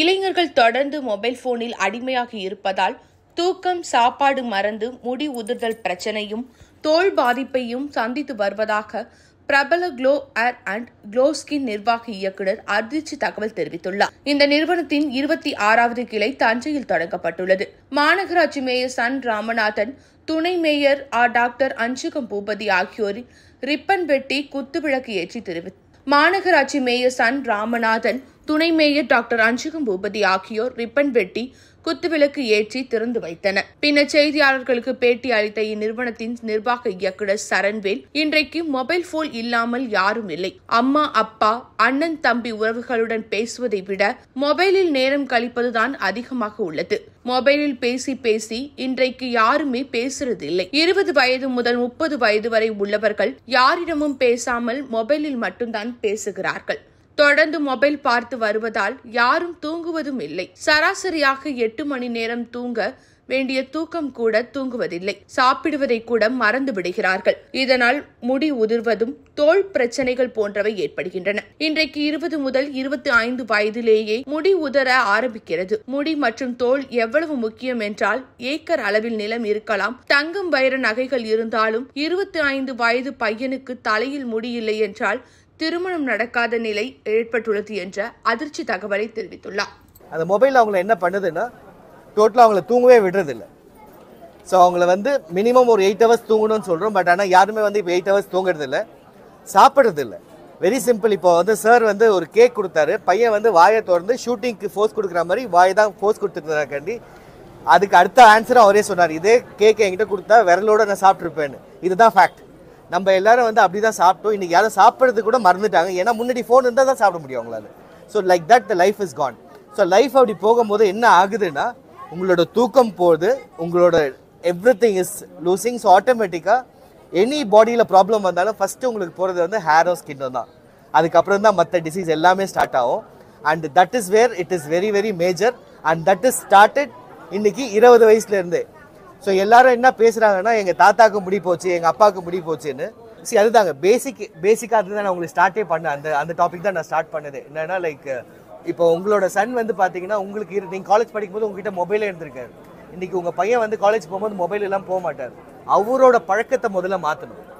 இளைஞர்கள் தொடர்ந்து மொபைல் போனில் அடிமையாக இருப்பதால் தூக்கம் சாப்பாடு மறந்து முடி உதிர்தல் பிரச்சனையும் தோல் பாதிப்பையும் சந்தித்து வருவதாக பிரபல glow hair and glow skin நிர்வாக இயக்குநர் அதிர்ச்சி தகவல் தெரிவித்துள்ளார் இந்த நிறுவனத்தின் இருபத்தி ஆறாவது கிளை தஞ்சையில் தொடங்கப்பட்டுள்ளது மாநகராட்சி மேயர் சன் ராமநாதன் துணை mayor R doctor Anjugam Boopathi ஆகியோர் ரிப்பன் வெட்டி குத்துவிளக்கு ஏற்றி தெரிவித்தார் மாநகராட்சி மேயர் சன் ராமநாதன் துணை மேயர் டாக்டர் அஞ்சுகம் பூபதி ஆகியோர் ரிப்பன் வெட்டி குத்துவிளக்கு ஏற்றி திறந்து வைத்தனர் பின்னர் செய்தியாளர்களுக்கு பேட்டி அளித்த இந்நிறுவனத்தின் நிர்வாக இயக்குநர் சரண்வேல் இன்றைக்கு மொபைல் போன் இல்லாமல் யாரும் இல்லை அம்மா அப்பா அண்ணன் தம்பி உறவுகளுடன் பேசுவதை விட மொபைலில் நேரம் கழிப்பதுதான் அதிகமாக உள்ளது மொபைலில் பேசி பேசி இன்றைக்கு யாருமே பேசுறதில்லை இருபது வயது முதல் முப்பது வயது வரை உள்ளவர்கள் யாரிடமும் பேசாமல் மொபைலில் மட்டும்தான் பேசுகிறார்கள் தொடர்ந்து மொபைல் பார்த்து வருவதால் யாரும் தூங்குவதும் இல்லை சராசரியாக எட்டு மணி நேரம் தூங்க வேண்டிய தூக்கம் கூட தூங்குவதில்லை சாப்பிடுவதை கூட மறந்து விடுகிறார்கள் இதனால் முடி உதிர்வதும் தோல் பிரச்சனைகள் போன்றவை ஏற்படுகின்றன இன்றைக்கு இருபது முதல் இருபத்தி ஐந்து வயதிலேயே முடி உதர ஆரம்பிக்கிறது முடி மற்றும் தோல் எவ்வளவு முக்கியம் என்றால் ஏக்கர் அளவில் நிலம் இருக்கலாம் தங்கம் வைர நகைகள் இருந்தாலும் இருபத்தி ஐந்து வயது பையனுக்கு தலையில் முடி இல்லை என்றால் திருமணம் நடக்காத நிலை ஏற்பட்டுள்ளது என்ற அதிர்ச்சி தகவலை தெரிவித்துள்ளார் அந்த மொபைல் அவங்கள என்ன பண்ணுதுன்னா டோட்டலாக அவங்கள தூங்கவே விடுறதில்லை ஸோ அவங்கள வந்து மினிமம் ஒரு எயிட் ஹவர்ஸ் தூங்கணும்னு சொல்கிறோம் பட் ஆனால் யாருமே வந்து இப்போ எயிட் ஹவர்ஸ் தூங்குறதில்ல சாப்பிட்றதில்ல வெரி சிம்பிள் இப்போ வந்து சார் வந்து ஒரு கேக் கொடுத்தாரு பையன் வந்து வாயை திறந்து ஷூட்டிங்க்கு ஃபோர்ஸ் கொடுக்குற மாதிரி வாயை தான் ஃபோர்ஸ் கொடுத்துருக்காண்டி அதுக்கு அடுத்த ஆன்சரும் அவரே சொன்னார் இதே கேக் என்கிட்ட கொடுத்தா விரலோடு நான் சாப்பிட்ருப்பேன்னு இதுதான் ஃபேக்ட் நம்ம எல்லாரும் வந்து அப்படி தான் சாப்பிட்டோம் இன்றைக்கி யாரும் சாப்பிட்றது கூட மறந்துட்டாங்க ஏன்னா முன்னாடி ஃபோன் இருந்தால் தான் சாப்பிட முடியும் அவங்களால so like that the life is gone so life அப்படி போகும்போது என்ன ஆகுதுன்னா உங்களோட தூக்கம் போகுது உங்களோட everything is losing so ஆட்டோமேட்டிக்காக எனி பாடியில் ப்ராப்ளம் வந்தாலும் ஃபஸ்ட்டு உங்களுக்கு போகிறது வந்து ஹேரோ ஸ்கின்னு தான் அதுக்கப்புறம் தான் மற்ற டிசீஸ் எல்லாமே ஸ்டார்ட் ஆகும் and that is where it is very very major and that is started இன்றைக்கி இருபது வயசுலேருந்தே ஸோ எல்லாரும் என்ன பேசுகிறாங்கன்னா எங்கள் தாத்தாக்கு முடி போச்சு எங்கள் அப்பாவுக்கு முடி போச்சுன்னு சரி அதுதாங்க பேசிக் பேசிக்காக அதுதான் நான் உங்களுக்கு ஸ்டார்ட்டே பண்ணேன் அந்த அந்த டாபிக் தான் நான் ஸ்டார்ட் பண்ணது என்னன்னா லைக் இப்போ உங்களோட சன் வந்து பார்த்தீங்கன்னா உங்களுக்கு இரு நீங்கள் காலேஜ் படிக்கும்போது உங்ககிட்ட மொபைலே எடுத்திருக்காரு இன்றைக்கி உங்கள் பையன் வந்து காலேஜ் போகும்போது மொபைல் எல்லாம் போக மாட்டார் அவரோட பழக்கத்தை முதல்ல மாற்றணும்